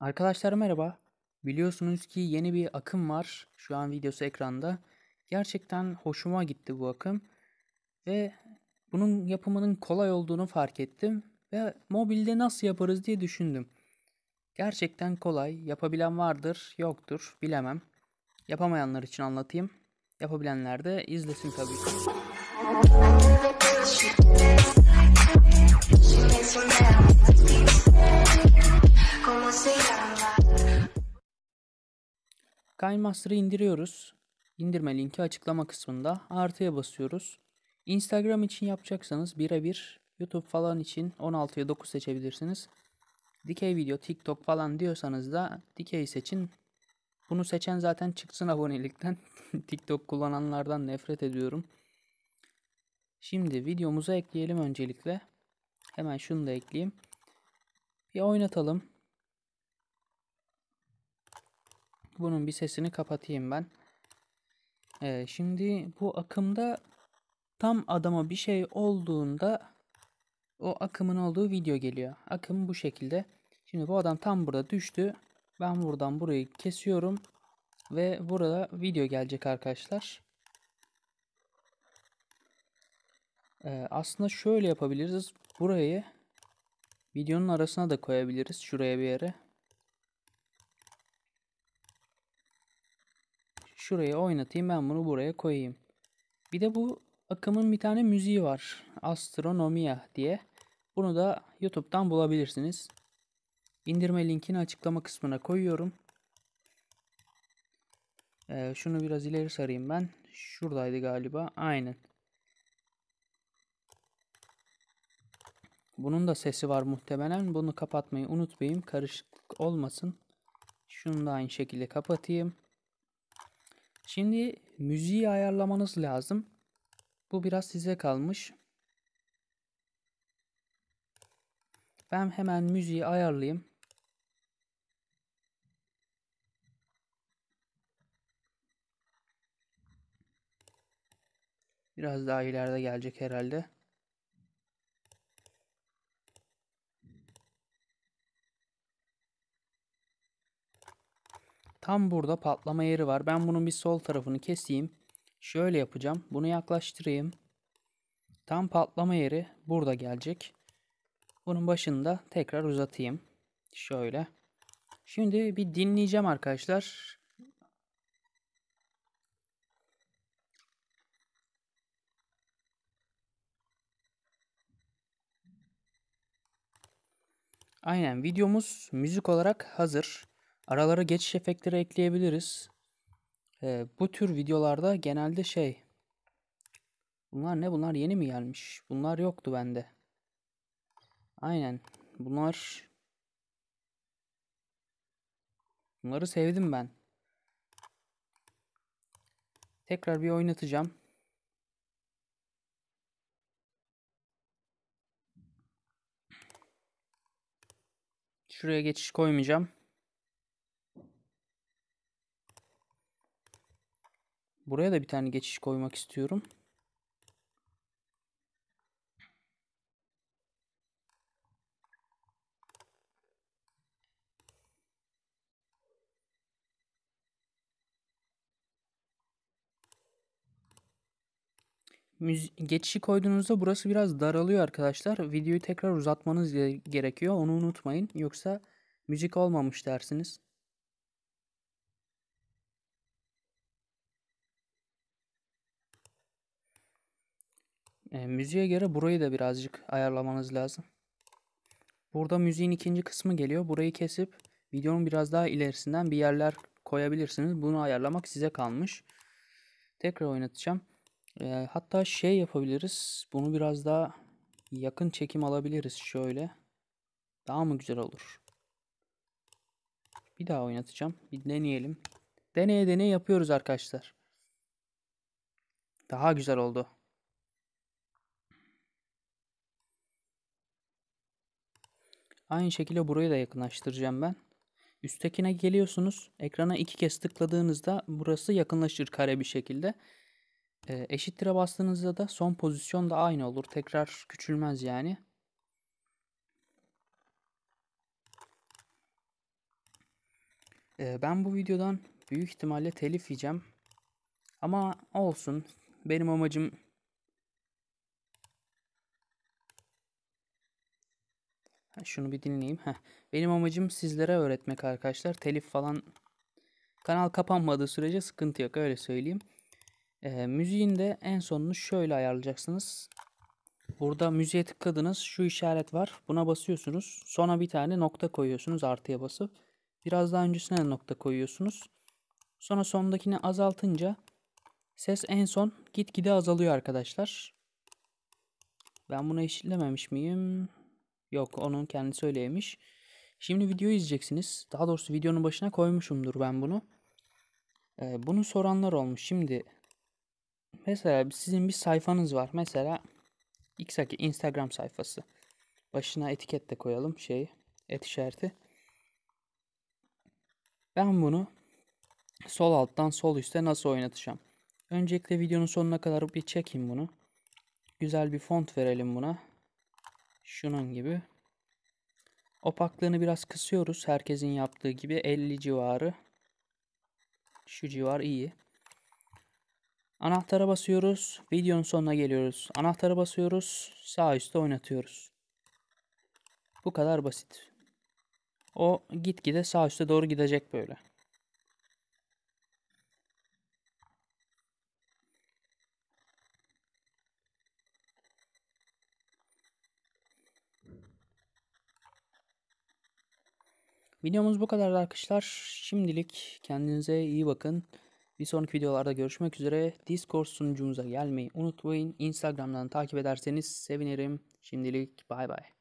Arkadaşlar merhaba. Biliyorsunuz ki yeni bir akım var. Şu an videosu ekranda. Gerçekten hoşuma gitti bu akım. Ve bunun yapımının kolay olduğunu fark ettim. Ve mobilde nasıl yaparız diye düşündüm. Gerçekten kolay. Yapabilen vardır, yoktur bilemem. Yapamayanlar için anlatayım. Yapabilenler de izlesin tabii ki. Kindmaster'ı indiriyoruz. İndirme linki açıklama kısmında. Artıya basıyoruz. Instagram için yapacaksanız birebir YouTube falan için 16'ya 9 seçebilirsiniz. Dikey video, TikTok falan diyorsanız da dikey seçin. Bunu seçen zaten çıksın abonelikten. TikTok kullananlardan nefret ediyorum. Şimdi videomuza ekleyelim öncelikle. Hemen şunu da ekleyeyim. Bir oynatalım. Bunun bir sesini kapatayım ben. Ee, şimdi bu akımda tam adama bir şey olduğunda o akımın olduğu video geliyor. Akım bu şekilde. Şimdi bu adam tam burada düştü. Ben buradan burayı kesiyorum. Ve burada video gelecek arkadaşlar. Ee, aslında şöyle yapabiliriz. Burayı videonun arasına da koyabiliriz. Şuraya bir yere. Şuraya oynatayım ben bunu buraya koyayım. Bir de bu akımın bir tane müziği var. Astronomia diye. Bunu da YouTube'dan bulabilirsiniz. İndirme linkini açıklama kısmına koyuyorum. Ee, şunu biraz ileri sarayım ben. Şuradaydı galiba. Aynen. Bunun da sesi var muhtemelen. Bunu kapatmayı unutmayayım. karışık olmasın. Şunu da aynı şekilde kapatayım. Şimdi müziği ayarlamanız lazım. Bu biraz size kalmış. Ben hemen müziği ayarlayayım. Biraz daha ileride gelecek herhalde. Tam burada patlama yeri var. Ben bunun bir sol tarafını keseyim. Şöyle yapacağım. Bunu yaklaştırayım. Tam patlama yeri burada gelecek. Bunun başını da tekrar uzatayım. Şöyle. Şimdi bir dinleyeceğim arkadaşlar. Aynen videomuz müzik olarak hazır. Aralara geçiş efektleri ekleyebiliriz. Ee, bu tür videolarda genelde şey... Bunlar ne? Bunlar yeni mi gelmiş? Bunlar yoktu bende. Aynen. Bunlar... Bunları sevdim ben. Tekrar bir oynatacağım. Şuraya geçiş koymayacağım. Buraya da bir tane geçiş koymak istiyorum. Müzi geçişi koyduğunuzda burası biraz daralıyor arkadaşlar. Videoyu tekrar uzatmanız gerekiyor. Onu unutmayın. Yoksa müzik olmamış dersiniz. E, müziğe göre burayı da birazcık ayarlamanız lazım. Burada müziğin ikinci kısmı geliyor. Burayı kesip videonun biraz daha ilerisinden bir yerler koyabilirsiniz. Bunu ayarlamak size kalmış. Tekrar oynatacağım. E, hatta şey yapabiliriz. Bunu biraz daha yakın çekim alabiliriz şöyle. Daha mı güzel olur? Bir daha oynatacağım. Bir deneyelim. Deneye deneye yapıyoruz arkadaşlar. Daha güzel oldu. Aynı şekilde burayı da yakınlaştıracağım ben. Üsttekine geliyorsunuz. Ekrana iki kez tıkladığınızda burası yakınlaşır kare bir şekilde. E, ee, eşittire bastığınızda da son pozisyon da aynı olur. Tekrar küçülmez yani. E, ben bu videodan büyük ihtimalle telif yiyeceğim. Ama olsun. Benim amacım Şunu bir dinleyeyim. Heh. Benim amacım sizlere öğretmek arkadaşlar. Telif falan kanal kapanmadığı sürece sıkıntı yok öyle söyleyeyim. E, müziğin de en sonunu şöyle ayarlayacaksınız. Burada müziğe tıkladınız. Şu işaret var. Buna basıyorsunuz. Sonra bir tane nokta koyuyorsunuz artıya basıp. Biraz daha öncesine de nokta koyuyorsunuz. Sonra sondakini azaltınca ses en son gitgide azalıyor arkadaşlar. Ben bunu eşitlememiş miyim? Yok onun kendisi öyleymiş. Şimdi videoyu izleyeceksiniz. Daha doğrusu videonun başına koymuşumdur ben bunu. Ee, bunu soranlar olmuş. Şimdi mesela sizin bir sayfanız var. Mesela Xaki Instagram sayfası. Başına etiket de koyalım şey et işareti. Ben bunu sol alttan sol üste nasıl oynatacağım? Öncelikle videonun sonuna kadar bir çekeyim bunu. Güzel bir font verelim buna. Şunun gibi. Opaklığını biraz kısıyoruz. Herkesin yaptığı gibi 50 civarı. Şu civar iyi. Anahtara basıyoruz. Videonun sonuna geliyoruz. Anahtara basıyoruz. Sağ üstte oynatıyoruz. Bu kadar basit. O gitgide sağ üstte doğru gidecek böyle. Videomuz bu kadar arkadaşlar. Şimdilik kendinize iyi bakın. Bir sonraki videolarda görüşmek üzere. Discord sunucumuza gelmeyi unutmayın. Instagram'dan takip ederseniz sevinirim. Şimdilik bay bay.